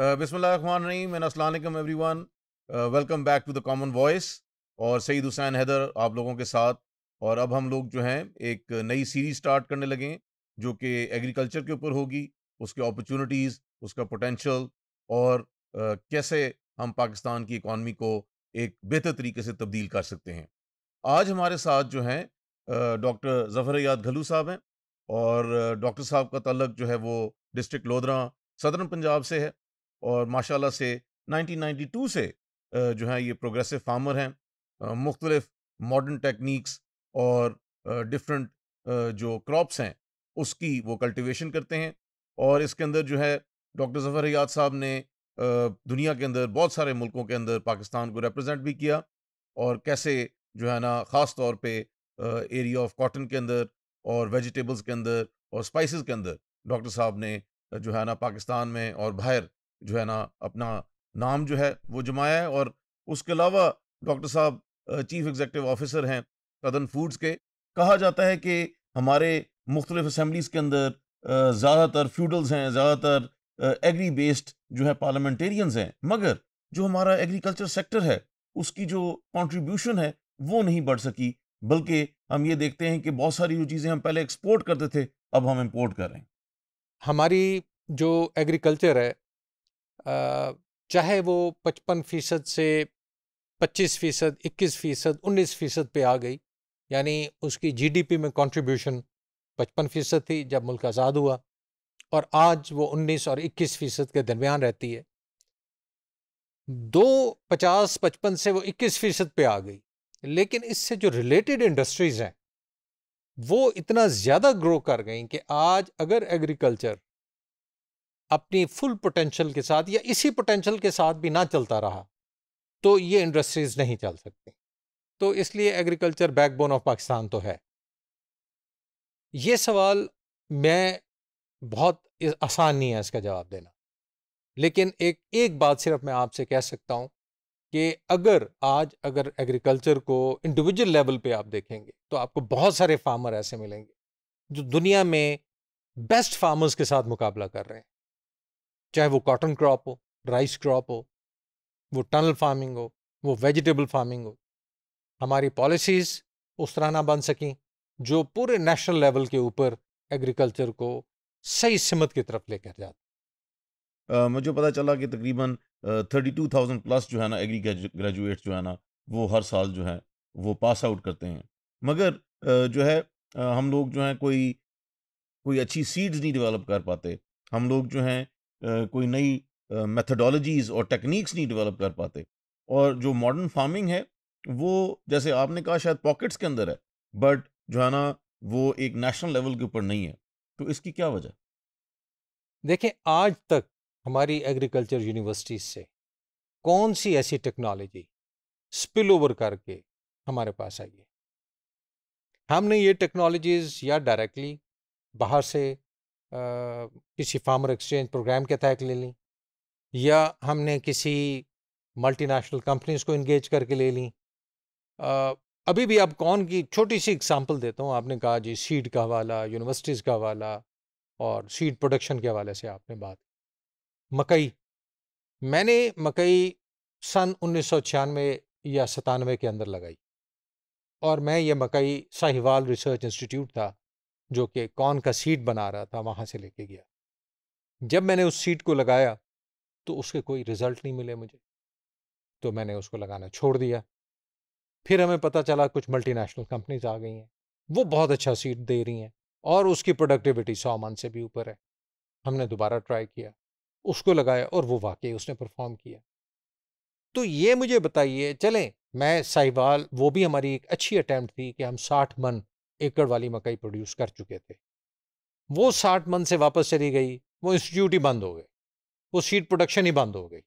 Aslam everyone welcome back to the common voice और सईद हुसैन हैदर आप लोगों के साथ और अब हम लोग जो हैं एक नई सीरीज स्टार्ट करने लगे जो कि एग्रीकल्चर के ऊपर होगी उसके अपॉर्चुनिटीज़ उसका पोटेंशल और Uh, कैसे हम पाकिस्तान की इकॉनमी को एक बेहतर तरीके से तब्दील कर सकते हैं आज हमारे साथ जो हैं डॉक्टर uh, जफर याद घलू साहब हैं और डॉक्टर uh, साहब का तलक जो है वो डिस्ट्रिक्ट लोधरा सदरन पंजाब से है और माशाल्लाह से 1992 से जो है ये प्रोग्रेसिव फार्मर हैं मुख्तलिफ मॉडर्न टेक्निक्स और डिफरेंट जो क्रॉप्स हैं उसकी वो कल्टिवेशन करते हैं और इसके अंदर जो है डॉक्टर जफर याद साहब ने दुनिया के अंदर बहुत सारे मुल्कों के अंदर पाकिस्तान को रिप्रेजेंट भी किया और कैसे जो है ना ख़ास तौर पे एरिया ऑफ कॉटन के अंदर और वेजिटेबल्स के अंदर और स्पाइसेस के अंदर डॉक्टर साहब ने जो है ना पाकिस्तान में और बाहर जो है ना अपना नाम जो है वो जमाया है और उसके अलावा डॉक्टर साहब चीफ एग्जेक्टिव ऑफिसर हैं कदन फूड्स के कहा जाता है कि हमारे मुख्तलिफ असम्बलीज के अंदर ज़्यादातर फ्यूडल्स हैं ज़्यादातर एग्री बेस्ड जो है पार्लियामेंटेरियंस हैं मगर जो हमारा एग्रीकल्चर सेक्टर है उसकी जो कंट्रीब्यूशन है वो नहीं बढ़ सकी बल्कि हम ये देखते हैं कि बहुत सारी जो चीज़ें हम पहले एक्सपोर्ट करते थे अब हम इम्पोर्ट करें हमारी जो एग्रीकल्चर है चाहे वो पचपन फ़ीसद से पच्चीस फ़ीसद इक्कीस फ़ीसद उन्नीस फ़ीसद पर आ गई यानी उसकी जीडीपी में कंट्रीब्यूशन पचपन फ़ीसद थी जब मुल्क आज़ाद हुआ और आज वो उन्नीस और इक्कीस फ़ीसद के दरमियान रहती है दो पचास पचपन से वो इक्कीस फ़ीसद पर आ गई लेकिन इससे जो रिलेटेड इंडस्ट्रीज़ हैं वो इतना ज़्यादा ग्रो कर गई कि आज अगर एग्रीकल्चर अपनी फुल पोटेंशियल के साथ या इसी पोटेंशियल के साथ भी ना चलता रहा तो ये इंडस्ट्रीज़ नहीं चल सकती तो इसलिए एग्रीकल्चर बैकबोन ऑफ पाकिस्तान तो है ये सवाल मैं बहुत आसान नहीं है इसका जवाब देना लेकिन एक एक बात सिर्फ मैं आपसे कह सकता हूँ कि अगर आज अगर एग्रीकल्चर को इंडिविजुअल लेवल पे आप देखेंगे तो आपको बहुत सारे फार्मर ऐसे मिलेंगे जो दुनिया में बेस्ट फार्मर्स के साथ मुकाबला कर रहे हैं चाहे वो कॉटन क्रॉप हो राइस क्रॉप हो वो टनल फार्मिंग हो वो वेजिटेबल फार्मिंग हो हमारी पॉलिसीज़ उस तरह ना बन सकें जो पूरे नेशनल लेवल के ऊपर एग्रीकल्चर को सही सिमत की तरफ लेकर जाते मुझे पता चला कि तकरीबन थर्टी टू थाउजेंड प्लस जो है ना एग्री ग्रेजुएट जो है ना वो हर साल जो है वो पास आउट करते हैं मगर जो है हम लोग जो है कोई कोई अच्छी सीड्स नहीं डेवलप कर पाते हम लोग जो हैं कोई नई मेथडोलॉजीज़ और टेक्निक्स नहीं डेवलप कर पाते और जो मॉडर्न फार्मिंग है वो जैसे आपने कहा शायद पॉकेट्स के अंदर है बट जो है ना वो एक नेशनल लेवल के ऊपर नहीं है तो इसकी क्या वजह देखें आज तक हमारी एग्रीकल्चर यूनिवर्सिटीज से कौन सी ऐसी टेक्नोलॉजी स्पिल ओवर करके हमारे पास आई है हमने ये टेक्नोलॉजीज़ या डायरेक्टली बाहर से किसी फार्मर एक्सचेंज प्रोग्राम के तहत ले ली या हमने किसी मल्टीनेशनल कंपनीज को इंगेज करके ले ली अभी भी आप कौन की छोटी सी एग्जांपल देता हूँ आपने कहा जी सीड का हवाला यूनिवर्सिटीज़ का हवाला और सीड प्रोडक्शन के हवाले से आपने बात मकई मैंने मकई सन उन्नीस या सतानवे के अंदर लगाई और मैं ये मकई साहिवाल रिसर्च इंस्टीट्यूट था जो कि कौन का सीट बना रहा था वहाँ से लेके गया जब मैंने उस सीट को लगाया तो उसके कोई रिजल्ट नहीं मिले मुझे तो मैंने उसको लगाना छोड़ दिया फिर हमें पता चला कुछ मल्टीनेशनल कंपनीज आ गई हैं वो बहुत अच्छा सीट दे रही हैं और उसकी प्रोडक्टिविटी सौ मन से भी ऊपर है हमने दोबारा ट्राई किया उसको लगाया और वो वाकई उसने परफॉर्म किया तो ये मुझे बताइए चलें मैं साहिवाल वो भी हमारी एक अच्छी अटैम्प्ट थी कि हम साठ मन एकड़ वाली मकई प्रोड्यूस कर चुके थे वो साठ मन से वापस चली गई वो इंस्टीट्यूट ही बंद हो गए वो सीड प्रोडक्शन ही बंद हो गई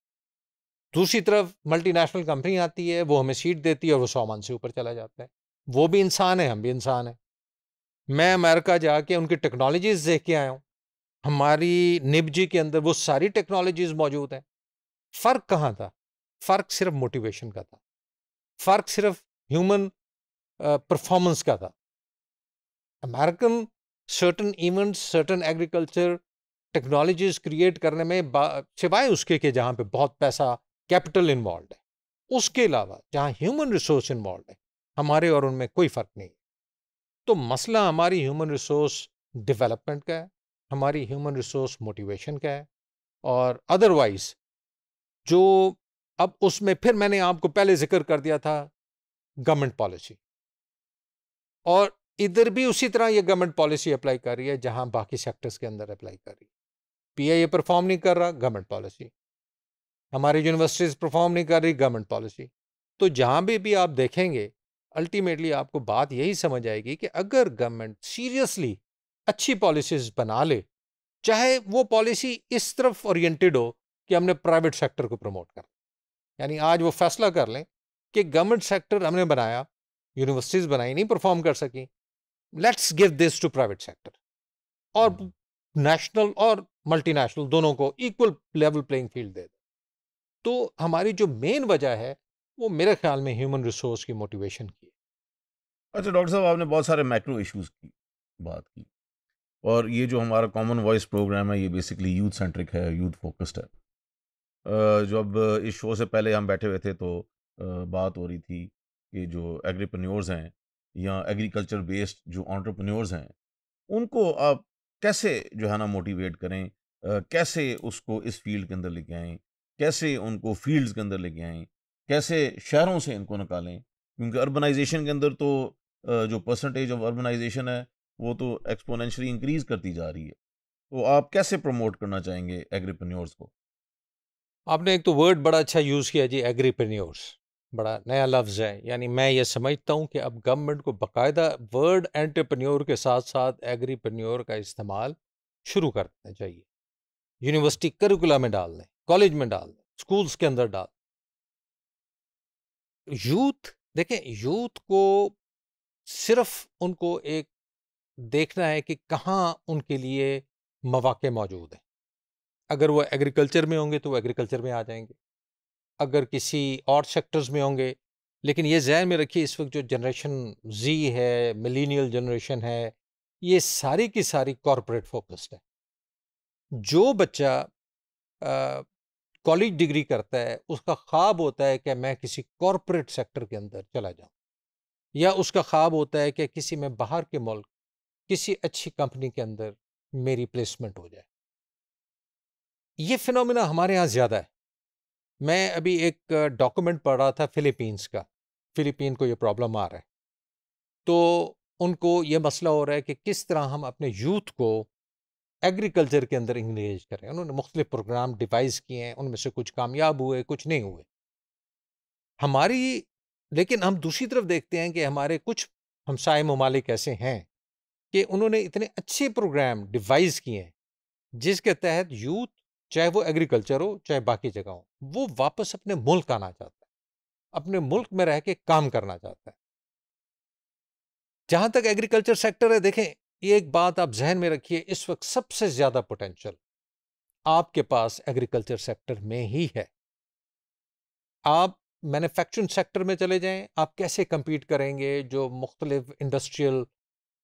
दूसरी तरफ मल्टीनेशनल कंपनी आती है वो हमें सीट देती है और वो सौ मन से ऊपर चला जाता है वो भी इंसान है हम भी इंसान हैं मैं अमेरिका जाके उनकी टेक्नोलॉजीज देख के आया हूँ हमारी निबजी के अंदर वो सारी टेक्नोलॉजीज मौजूद हैं फ़र्क कहाँ था फ़र्क सिर्फ मोटिवेशन का था फ़र्क सिर्फ ह्यूमन परफॉर्मेंस का था American certain events certain agriculture technologies create करने में सिवाय उसके के जहाँ पे बहुत पैसा कैपिटल इन्वॉल्व है उसके अलावा जहाँ ह्यूमन रिसोर्स इन्वॉल्व है हमारे और उनमें कोई फ़र्क नहीं तो मसला हमारी ह्यूमन रिसोर्स डेवलपमेंट का है हमारी ह्यूमन रिसोर्स मोटिवेशन का है और अदरवाइज जो अब उसमें फिर मैंने आपको पहले जिक्र कर दिया था गवर्नमेंट पॉलिसी और इधर भी उसी तरह ये गवर्नमेंट पॉलिसी अप्लाई कर रही है जहां बाकी सेक्टर्स के अंदर अप्लाई कर रही है पी आई ए परफॉर्म नहीं कर रहा गवर्नमेंट पॉलिसी हमारी यूनिवर्सिटीज परफॉर्म नहीं कर रही गवर्नमेंट पॉलिसी तो जहां भी भी आप देखेंगे अल्टीमेटली आपको बात यही समझ आएगी कि अगर गवर्नमेंट सीरियसली अच्छी पॉलिसीज बना ले चाहे वो पॉलिसी इस तरफ ओरिएंटेड हो कि हमने प्राइवेट सेक्टर को प्रमोट कर यानी आज वो फैसला कर लें कि गवर्नमेंट सेक्टर हमने बनाया यूनिवर्सिटीज़ बनाई नहीं परफॉर्म कर सकें let's give this to private sector और नेशनल और मल्टीनेशनल दोनों को इक्वल लेवल प्लेइंग फील्ड दे दो तो हमारी जो मेन वजह है वो मेरे ख्याल में ह्यूमन रिसोर्स की मोटिवेशन की अच्छा डॉक्टर साहब आपने बहुत सारे मैक्रो इश्यूज की बात की और ये जो हमारा कॉमन वॉइस प्रोग्राम है ये बेसिकली यूथ सेंट्रिक है यूथ फोकस्ड है जब इस शो से पहले हम बैठे हुए थे तो बात हो रही थी कि जो एग्रीप्रन्योर्स हैं या एग्रीकल्चर बेस्ड जो ऑन्टरप्रनोर्स हैं उनको आप कैसे जो है ना मोटिवेट करें कैसे उसको इस फील्ड के अंदर लेके आएँ कैसे उनको फील्ड्स के अंदर लेके आएँ कैसे शहरों से इनको निकालें क्योंकि अर्बनाइजेशन के अंदर तो जो परसेंटेज ऑफ अर्बनाइजेशन है वो तो एक्सपोनेंशली इंक्रीज करती जा रही है तो आप कैसे प्रमोट करना चाहेंगे एग्रीप्रेन्योर्स को आपने एक तो वर्ड बड़ा अच्छा यूज़ किया जी एग्रीप्रेन्योर्स बड़ा नया लफ्ज़ है यानी मैं ये समझता हूँ कि अब गवर्नमेंट को बाकायदा वर्ड एंटरप्रेन्योर के साथ साथ एग्रीप्रन्योर का इस्तेमाल शुरू कर देना चाहिए यूनिवर्सिटी करिकुला में डाल दें कॉलेज में डाल दें स्कूल्स के अंदर डाल यूथ देखें यूथ को सिर्फ उनको एक देखना है कि कहाँ उनके लिए मौाक़े मौजूद हैं अगर वो एग्रीकल्चर में होंगे तो वो एग्रीकल्चर में आ जाएंगे अगर किसी और सेक्टर्स में होंगे लेकिन ये जहन में रखिए इस वक्त जो जनरेशन जी है मिलीनियल जनरेशन है ये सारी की सारी कॉरपोरेट फोकस्ड है जो बच्चा कॉलेज डिग्री करता है उसका ख्वाब होता है कि मैं किसी कॉरपोरेट सेक्टर के अंदर चला जाऊं या उसका ख्वाब होता है कि किसी में बाहर के मुल्क किसी अच्छी कंपनी के अंदर मेरी प्लेसमेंट हो जाए ये फिनोमिना हमारे यहाँ ज़्यादा है मैं अभी एक डॉक्यूमेंट पढ़ रहा था फिलीपींस का फिलीपीन को ये प्रॉब्लम आ रहा है तो उनको ये मसला हो रहा है कि किस तरह हम अपने यूथ को एग्रीकल्चर के अंदर इंगेज करें उन्होंने मुख्तलिफ प्रोग्राम डिवाइस किए हैं उनमें से कुछ कामयाब हुए कुछ नहीं हुए हमारी लेकिन हम दूसरी तरफ देखते हैं कि हमारे कुछ हमसाय ममालिक ऐसे हैं कि उन्होंने इतने अच्छे प्रोग्राम डिवाइस किए हैं जिसके तहत यूथ चाहे वो एग्रीकल्चर हो चाहे बाकी जगह हो वो वापस अपने मुल्क आना चाहता है अपने मुल्क में रह के काम करना चाहता है जहां तक एग्रीकल्चर सेक्टर है देखें ये एक बात आप जहन में रखिए इस वक्त सबसे ज्यादा पोटेंशियल आपके पास एग्रीकल्चर सेक्टर में ही है आप मैन्युफैक्चरिंग सेक्टर में चले जाएं आप कैसे कम्पीट करेंगे जो मुख्तलिफ इंडस्ट्रियल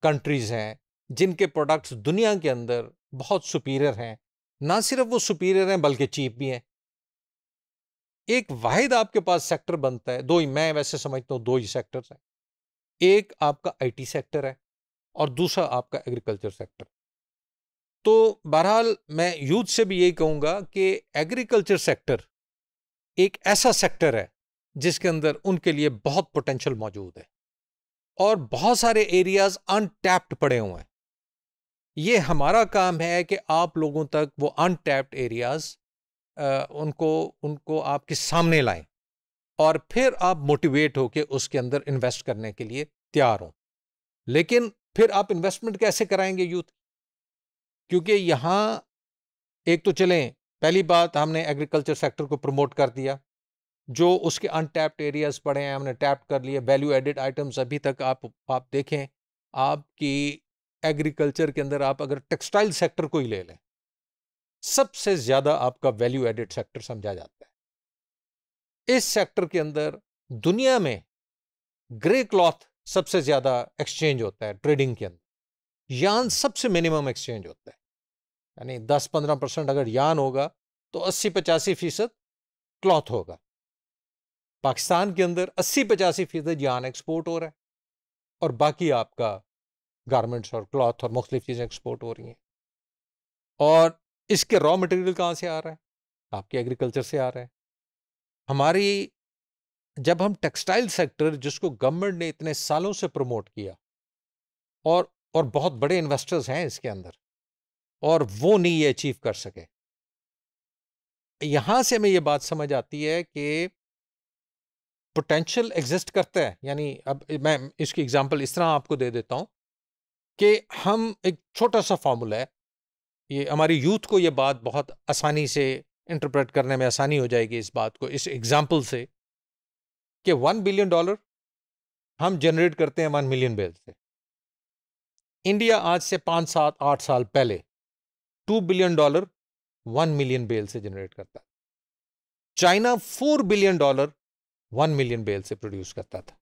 कंट्रीज़ हैं जिनके प्रोडक्ट्स दुनिया के अंदर बहुत सुपीरियर हैं ना सिर्फ वो सुपीरियर हैं बल्कि चीफ भी हैं एक वाहिद आपके पास सेक्टर बनता है दो ही मैं वैसे समझता हूँ दो ही सेक्टर हैं एक आपका आईटी सेक्टर है और दूसरा आपका एग्रीकल्चर सेक्टर तो बहरहाल मैं यूथ से भी यही कहूँगा कि एग्रीकल्चर सेक्टर एक ऐसा सेक्टर है जिसके अंदर उनके लिए बहुत पोटेंशियल मौजूद है और बहुत सारे एरियाज अनटैप्ड पड़े हुए हैं ये हमारा काम है कि आप लोगों तक वो अनटैप्ड एरियाज़ उनको उनको आपके सामने लाएं और फिर आप मोटिवेट होकर उसके अंदर इन्वेस्ट करने के लिए तैयार हों लेकिन फिर आप इन्वेस्टमेंट कैसे कराएंगे यूथ क्योंकि यहाँ एक तो चलें पहली बात हमने एग्रीकल्चर सेक्टर को प्रमोट कर दिया जो उसके अनटैप्ड एरियाज पड़े हैं हमने टैप कर लिए वैल्यू एडिड आइटम्स अभी तक आप आप देखें आपकी एग्रीकल्चर के अंदर आप अगर टेक्सटाइल सेक्टर को ही ले लें सबसे ज्यादा आपका वैल्यू एडेड सेक्टर समझा जाता है इस सेक्टर के अंदर दुनिया में ग्रे क्लॉथ सबसे ज्यादा एक्सचेंज होता है ट्रेडिंग के अंदर यान सबसे मिनिमम एक्सचेंज होता है यानी 10-15 परसेंट अगर यान होगा तो 80-85 फीसद क्लॉथ होगा पाकिस्तान के अंदर 80-85 फीसद यान एक्सपोर्ट हो रहा है और बाकी आपका गारमेंट्स और क्लॉथ और मुख्तलिफ चीज़ें एक्सपोर्ट हो रही हैं और इसके रॉ मटेरियल कहाँ से आ रहा है आपके एग्रीकल्चर से आ रहा है हमारी जब हम टेक्सटाइल सेक्टर जिसको गवर्नमेंट ने इतने सालों से प्रमोट किया और और बहुत बड़े इन्वेस्टर्स हैं इसके अंदर और वो नहीं ये अचीव कर सके यहाँ से हमें ये बात समझ आती है कि पोटेंशियल एग्जिस्ट करता है यानी अब मैं इसकी एग्जांपल इस तरह आपको दे देता हूँ कि हम एक छोटा सा फार्मूला है ये हमारी यूथ को ये बात बहुत आसानी से इंटरप्रेट करने में आसानी हो जाएगी इस बात को इस एग्जाम्पल से कि वन बिलियन डॉलर हम जनरेट करते हैं वन मिलियन बेल से इंडिया आज से पाँच सात आठ साल पहले two billion dollar one million bale से जनरेट करता China four billion dollar one million bale से प्रोड्यूस करता था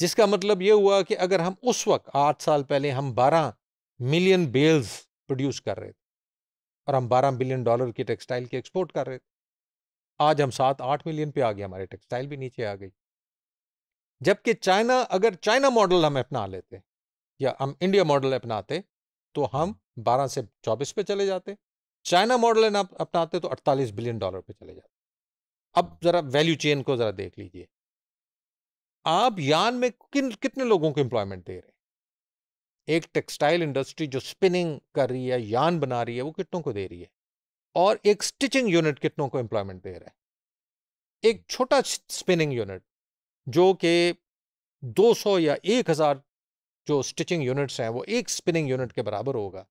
जिसका मतलब ये हुआ कि अगर हम उस वक्त आठ साल पहले हम बारह मिलियन बेल्स प्रोड्यूस कर रहे थे और हम बारह बिलियन डॉलर की टेक्सटाइल की एक्सपोर्ट कर रहे थे आज हम सात आठ मिलियन पे आ गए हमारे टेक्सटाइल भी नीचे आ गई जबकि चाइना अगर चाइना मॉडल हम अपना लेते या हम इंडिया मॉडल अपनाते तो हम बारह से चौबीस पे चले जाते चाइना मॉडल अपनाते तो अड़तालीस बिलियन डॉलर पे चले जाते अब ज़रा वैल्यू चेन को ज़रा देख लीजिए आप यान में किन कितने लोगों को एम्प्लॉयमेंट दे रहे हैं एक टेक्सटाइल इंडस्ट्री जो स्पिनिंग कर रही है यान बना रही है वो कितनों को दे रही है और एक स्टिचिंग यूनिट कितनों को एम्प्लॉयमेंट दे रहा है एक छोटा स्पिनिंग यूनिट जो कि 200 या 1000 जो स्टिचिंग यूनिट्स हैं वो एक स्पिनिंग यूनिट के बराबर होगा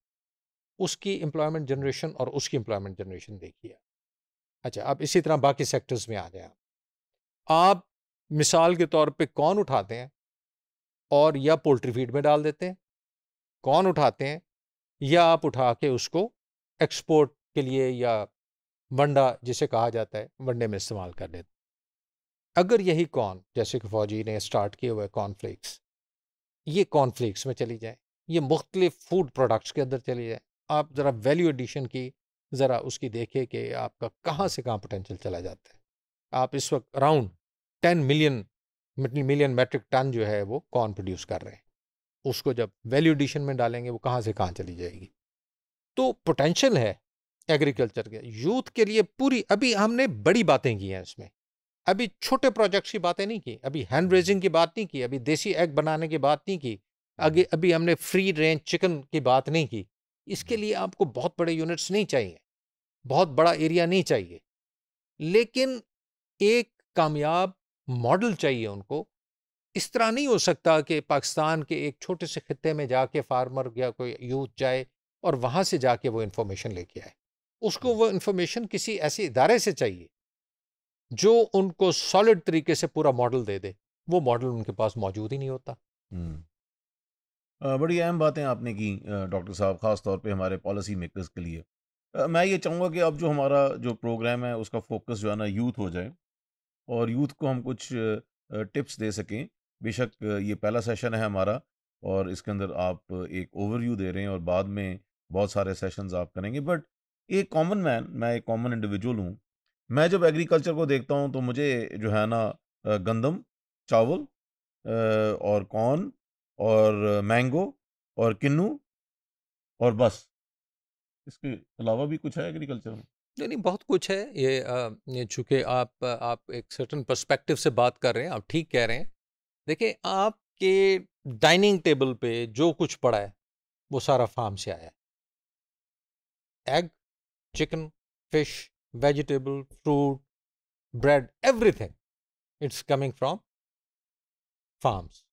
उसकी एम्प्लॉयमेंट जनरेशन और उसकी एम्प्लॉयमेंट जनरेशन देखिए अच्छा अब इसी तरह बाकी सेक्टर्स में आ जाए आप मिसाल के तौर पे कौन उठाते हैं और या पोल्ट्री फीड में डाल देते हैं कौन उठाते हैं या आप उठा के उसको एक्सपोर्ट के लिए या वंडा जिसे कहा जाता है वंडे में इस्तेमाल कर लेते अगर यही कौन जैसे कि फौजी ने स्टार्ट किए हुए कॉर्नफ्लेक्स ये कॉर्नफ्लेक्स में चली जाए ये मुख्तलिफ फूड प्रोडक्ट्स के अंदर चली जाए आप ज़रा वैल्यू एडिशन की ज़रा उसकी देखें कि आपका कहाँ से कहाँ पोटेंशल चला जाता है आप इस वक्त around ten million million metric ton जो है वो कॉर्न प्रोड्यूस कर रहे हैं उसको जब वैल्यू एडिशन में डालेंगे वो कहाँ से कहाँ चली जाएगी तो पोटेंशियल है एग्रीकल्चर के यूथ के लिए पूरी अभी हमने बड़ी बातें की हैं इसमें अभी छोटे प्रोजेक्ट्स की बातें नहीं की अभी हैंड रेजिंग की बात नहीं की अभी देसी एग बनाने की बात नहीं की आगे हम्म। अभी हमने फ्री रेंज चिकन की बात नहीं की इसके लिए आपको बहुत बड़े यूनिट्स नहीं चाहिए बहुत बड़ा एरिया नहीं चाहिए लेकिन एक कामयाब मॉडल चाहिए उनको इस तरह नहीं हो सकता कि पाकिस्तान के एक छोटे से खत्े में जाके फार्मर या कोई यूथ जाए और वहाँ से जाके वो इन्फॉर्मेशन लेके आए उसको वो इन्फॉर्मेशन किसी ऐसे इदारे से चाहिए जो उनको सॉलिड तरीके से पूरा मॉडल दे दे वो मॉडल उनके पास मौजूद ही नहीं होता हम्म। बड़ी अहम बातें आपने की डॉक्टर साहब ख़ास तौर पे हमारे पॉलिसी मेकर्स के लिए मैं ये चाहूँगा कि अब जो हमारा जो प्रोग्राम है उसका फोकस जो है ना यूथ हो जाए और यूथ को हम कुछ टिप्स दे सकें बेशक ये पहला सेशन है हमारा और इसके अंदर आप एक ओवरव्यू दे रहे हैं और बाद में बहुत सारे सेशंस आप करेंगे बट एक कॉमन मैन मैं एक कॉमन इंडिविजुअल हूँ मैं जब एग्रीकल्चर को देखता हूँ तो मुझे जो है ना गंदम चावल और कॉर्न और मैंगो और किन्नू और बस इसके अलावा भी कुछ है एग्रीकल्चर में नहीं नहीं बहुत कुछ है ये चूँकि आप आप एक सर्टन पर्सपेक्टिव से बात कर रहे हैं आप ठीक कह रहे हैं देखिए आपके डाइनिंग टेबल पे जो कुछ पड़ा है वो सारा फार्म से आया है egg chicken fish vegetable fruit bread everything it's coming from farms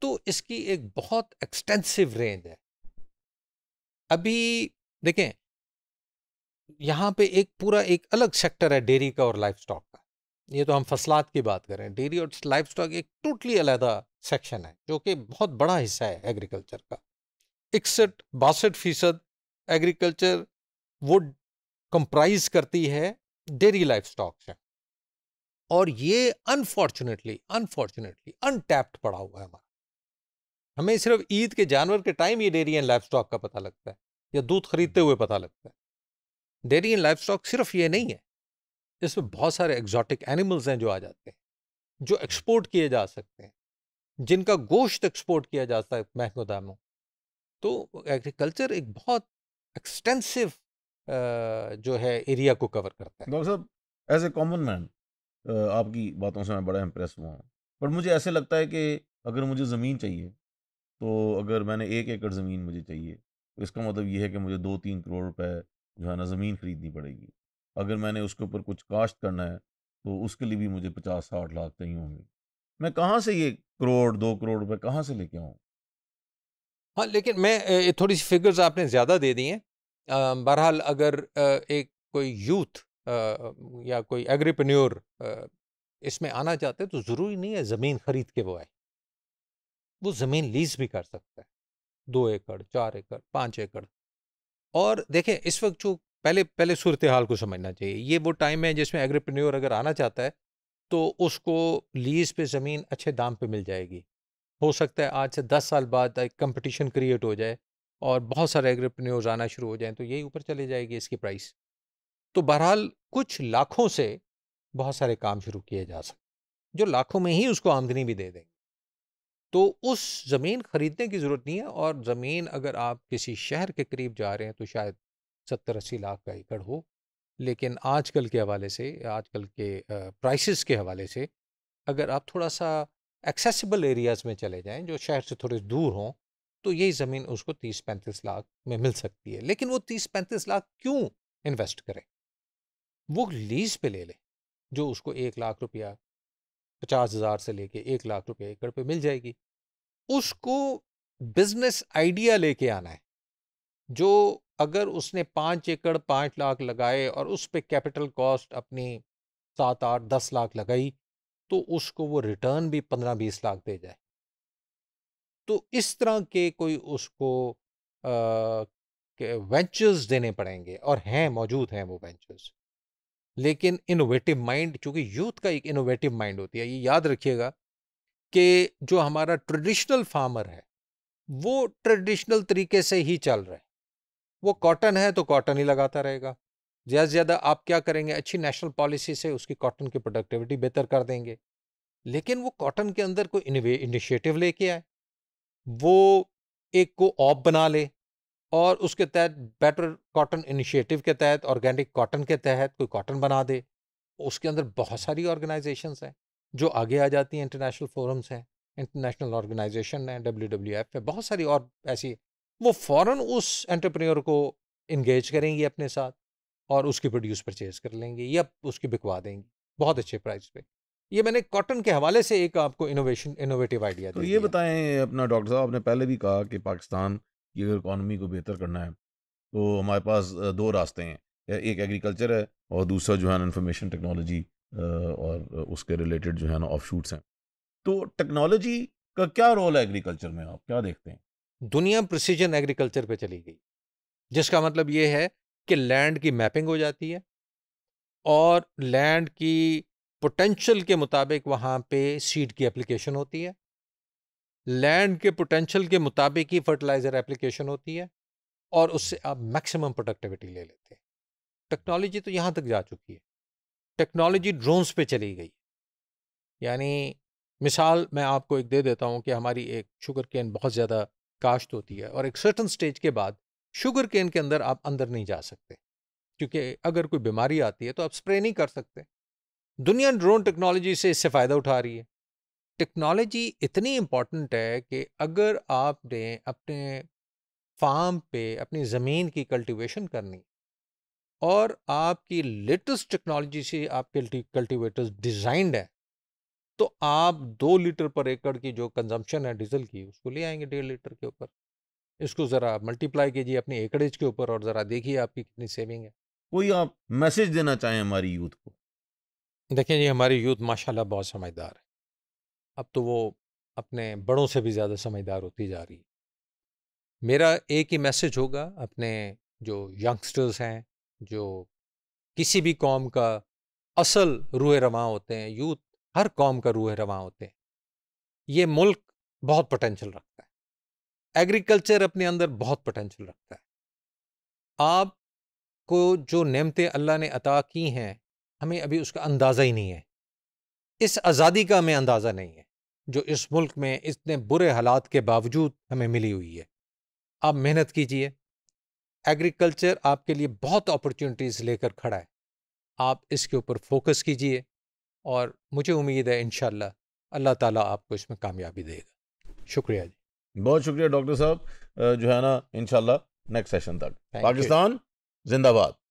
तो इसकी एक बहुत एक्सटेंसिव रेंज है अभी देखें यहाँ पे एक पूरा एक अलग सेक्टर है डेयरी का और लाइफ स्टॉक का ये तो हम फसलात की बात करें डेयरी और लाइफ स्टॉक एक टोटली अलहदा सेक्शन है जो कि बहुत बड़ा हिस्सा है एग्रीकल्चर का इकसठ बासठ फीसद एग्रीकल्चर वो कंप्राइज करती है डेयरी लाइफ स्टॉक से और ये अनफॉर्चुनेटली अनफॉर्चुनेटली अनटैप्ड पड़ा हुआ है हमारा हमें सिर्फ ईद के जानवर के टाइम ये डेयरी एंड लाइफ स्टॉक का पता लगता है या दूध खरीदते हुए पता लगता है डेयरी एंड लाइफ स्टॉक सिर्फ ये नहीं है इसमें बहुत सारे एग्जॉटिक एनिमल्स हैं जो आ जाते हैं जो एक्सपोर्ट किए जा सकते हैं जिनका गोश्त एक्सपोर्ट किया जा सकता है महंगो दामों तो एग्रीकल्चर एक बहुत एक्सटेंसिव जो है एरिया को कवर करता है डॉक्टर साहब एज ए कॉमन मैन आपकी बातों से मैं बड़ा इम्प्रेस हुआ हूँ पर मुझे ऐसे लगता है कि अगर मुझे ज़मीन चाहिए तो अगर मैंने एक एकड़ ज़मीन मुझे चाहिए तो इसका मतलब ये है कि मुझे दो तीन करोड़ रुपए जो है ना ज़मीन खरीदनी पड़ेगी अगर मैंने उसके ऊपर कुछ काश्त करना है तो उसके लिए भी मुझे पचास साठ लाख चाहिए होंगे मैं कहाँ से ये करोड़ दो करोड़ रुपये कहाँ से लेके आऊँ हाँ लेकिन मैं थोड़ी सी फिगर्स आपने ज़्यादा दे दी हैं बहरहाल अगर एक कोई यूथ या कोई एग्रीपन्योर इसमें आना चाहते तो ज़रूरी नहीं है ज़मीन ख़रीद के वो आए वो ज़मीन लीज भी कर सकता है दो एकड़ चार एकड़ पाँच एकड़ और देखें इस वक्त जो पहले पहले सूरत हाल को समझना चाहिए ये वो टाइम है जिसमें एग्रीप्रन्योर अगर आना चाहता है तो उसको लीज़ पे ज़मीन अच्छे दाम पे मिल जाएगी हो सकता है आज से दस साल बाद एक कंपटीशन क्रिएट हो जाए और बहुत सारे एग्रीप्रन्योर्स आना शुरू हो जाए तो यही ऊपर चले जाएगी इसकी प्राइस तो बहरहाल कुछ लाखों से बहुत सारे काम शुरू किए जा सकते जो लाखों में ही उसको आमदनी भी दे देंगे तो उस ज़मीन ख़रीदने की ज़रूरत नहीं है और ज़मीन अगर आप किसी शहर के करीब जा रहे हैं तो शायद सत्तर अस्सी लाख का एकड़ हो लेकिन आजकल के हवाले से आजकल के प्राइसेस के हवाले से अगर आप थोड़ा सा एक्सेसिबल एरियाज़ में चले जाएं जो शहर से थोड़े दूर हों तो यही ज़मीन उसको तीस पैंतीस लाख में मिल सकती है लेकिन वो तीस पैंतीस लाख क्यों इन्वेस्ट करें वो लीज़ पे ले लें जो उसको एक लाख रुपया पचास हज़ार से लेके एक लाख रुपया एकड़ पे मिल जाएगी उसको बिजनेस आइडिया लेके आना है जो अगर उसने पाँच एकड़ पाँच लाख लगाए और उस पर कैपिटल कॉस्ट अपनी सात आठ दस लाख लगाई तो उसको वो रिटर्न भी पंद्रह बीस लाख दे जाए तो इस तरह के कोई उसको वेंचर्स देने पड़ेंगे और हैं मौजूद हैं वो वेंचर्स लेकिन इनोवेटिव माइंड चूँकि यूथ का एक इनोवेटिव माइंड होती है ये याद रखिएगा कि जो हमारा ट्रेडिशनल फार्मर है वो ट्रेडिशनल तरीके से ही चल रहे है वो कॉटन है तो कॉटन ही लगाता रहेगा ज़्यादा से ज़्यादा आप क्या करेंगे अच्छी नेशनल पॉलिसी से उसकी कॉटन की प्रोडक्टिविटी बेहतर कर देंगे लेकिन वो कॉटन के अंदर कोई इनिशिएटिव लेके आए वो एक को ऑप बना ले और उसके तहत बेटर कॉटन इनिशिएटिव के तहत ऑर्गेनिक कॉटन के तहत कोई कॉटन बना दे उसके अंदर बहुत सारी ऑर्गेनाइजेशंस हैं जो आगे आ जाती हैं इंटरनेशनल फोरम्स हैं इंटरनेशनल ऑर्गेनाइजेशन है डब्ल्यू डब्ल्यू एफ है बहुत सारी और ऐसी वो फ़ौर उस एंटरप्रेन्योर को इंगेज करेंगी अपने साथ और उसकी प्रोड्यूस परचेज कर लेंगे या उसकी बिकवा देंगी बहुत अच्छे प्राइस पे ये मैंने कॉटन के हवाले से एक आपको इनोवेशन इनोवेटिव आइडिया तो ये बताएं अपना डॉक्टर साहब आपने पहले भी कहा कि पाकिस्तान की अगर इकानमी को बेहतर करना है तो हमारे पास दो रास्ते हैं एक एग्रीकल्चर है और दूसरा जो है इन्फॉर्मेशन टेक्नोलॉजी और उसके रिलेटेड जो है ना ऑफ शूट्स हैं तो टेक्नोलॉजी का क्या रोल है एग्रीकल्चर में आप क्या देखते हैं दुनिया प्रिसीजन एग्रीकल्चर पे चली गई जिसका मतलब ये है कि लैंड की मैपिंग हो जाती है और लैंड की पोटेंशियल के मुताबिक वहाँ पे सीड की एप्लीकेशन होती है लैंड के पोटेंशियल के मुताबिक ही फर्टिलाइज़र एप्लीकेशन होती है और उससे आप मैक्सिमम प्रोडक्टिविटी ले लेते हैं टेक्नोलॉजी तो यहाँ तक जा चुकी है टेक्नोलॉजी ड्रोन्स पे चली गई यानी मिसाल मैं आपको एक दे देता हूँ कि हमारी एक शुगर केन बहुत ज़्यादा काश्त होती है और एक सर्टन स्टेज के बाद शुगर केन के अंदर आप अंदर नहीं जा सकते क्योंकि अगर कोई बीमारी आती है तो आप स्प्रे नहीं कर सकते दुनिया ड्रोन टेक्नोलॉजी से इससे फ़ायदा उठा रही है टेक्नोलॉजी इतनी इम्पॉर्टेंट है कि अगर आपने अपने फार्म पे अपनी ज़मीन की कल्टीवेशन करनी और आपकी लेटेस्ट टेक्नोलॉजी से आपके कल्टीवेटर्स डिजाइंड है तो आप दो लीटर पर एकड़ की जो कंजम्पशन है डीजल की उसको ले आएंगे डेढ़ लीटर के ऊपर इसको ज़रा मल्टीप्लाई कीजिए अपने एकड़ेज के ऊपर और ज़रा देखिए आपकी कितनी सेविंग है कोई आप मैसेज देना चाहें हमारी यूथ को देखें जी हमारी यूथ माशाल्लाह बहुत समझदार है अब तो वो अपने बड़ों से भी ज़्यादा समझदार होती जा रही है मेरा एक ही मैसेज होगा अपने जो यंगस्टर्स हैं जो किसी भी कौम का असल रूह रवा होते हैं यूथ हर कौम का रूह रवा होते हैं ये मुल्क बहुत पोटेंशल रखता है एग्रीकल्चर अपने अंदर बहुत पोटेंशल रखता है आप को जो नमते अल्लाह ने अता की हैं हमें अभी उसका अंदाज़ा ही नहीं है इस आज़ादी का हमें अंदाज़ा नहीं है जो इस मुल्क में इतने बुरे हालात के बावजूद हमें मिली हुई है आप मेहनत कीजिए एग्रीकल्चर आपके लिए बहुत अपॉर्चुनिटीज़ लेकर खड़ा है आप इसके ऊपर फोकस कीजिए और मुझे उम्मीद है इनशाला अल्लाह ताला आपको इसमें कामयाबी देगा शुक्रिया जी बहुत शुक्रिया डॉक्टर साहब जो है ना इनशाला नेक्स्ट सेशन तक पाकिस्तान जिंदाबाद